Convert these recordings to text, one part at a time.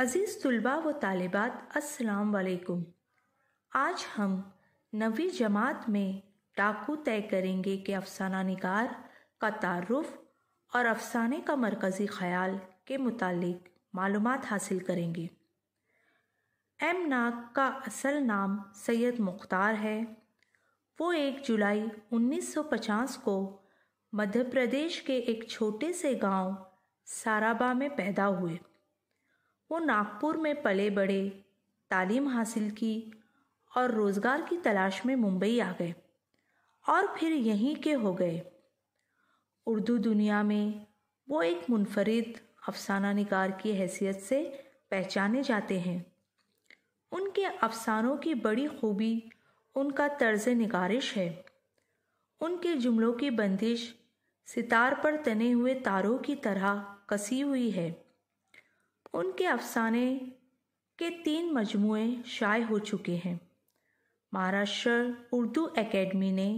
अज़ीज़ तलबा व तालिबात अस्सलाम वालेकुम आज हम नवी जमात में डाकू तय करेंगे कि अफसाना निगार का तारुफ और अफसाने का मरकज़ी ख्याल के मुतालिक मालूम हासिल करेंगे एम नाग का असल नाम सैयद मुख्तार है वो एक जुलाई 1950 को मध्य प्रदेश के एक छोटे से गांव साराबा में पैदा हुए वो नागपुर में पले बड़े तालीम हासिल की और रोज़गार की तलाश में मुंबई आ गए और फिर यहीं के हो गए उर्दू दुनिया में वो एक मुनफरद अफसाना निगार की हैसियत से पहचाने जाते हैं उनके अफसानों की बड़ी खूबी उनका तर्ज निगारिश है उनके जुमलों की बंदिश सितार पर तने हुए तारों की तरह कसी हुई है उनके अफसाने के तीन मजमूए शाये हो चुके हैं महाराष्ट्र उर्दू एकेडमी ने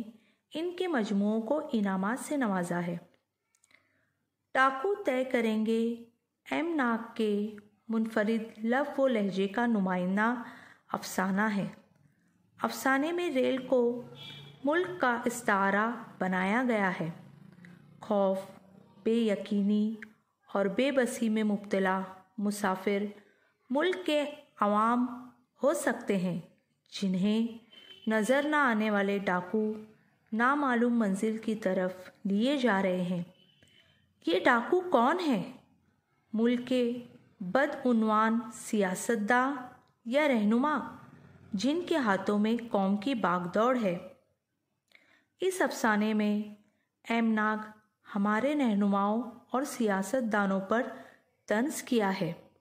इनके मजमू को इनाम से नवाजा है टाकू तय करेंगे एम नाग के मुनफरद लफ व लहजे का नुमाइंदा अफसाना है अफसाने में रेल को मुल्क का इस्तारा बनाया गया है खौफ बेयकीनी और बेबसी में मुबतला मुसाफिर मुल्क के आवाम हो सकते हैं जिन्हें नज़र ना आने वाले डाकू नामालूम मंजिल की तरफ लिए जा रहे हैं ये डाकू कौन है मुल्क के बदनवान सियासतदा या रहनुमा जिनके हाथों में कौम की बागदौड़ है इस अफसाने में एमनाग हमारे रहनुमाओं और सियासतदानों पर तंज किया है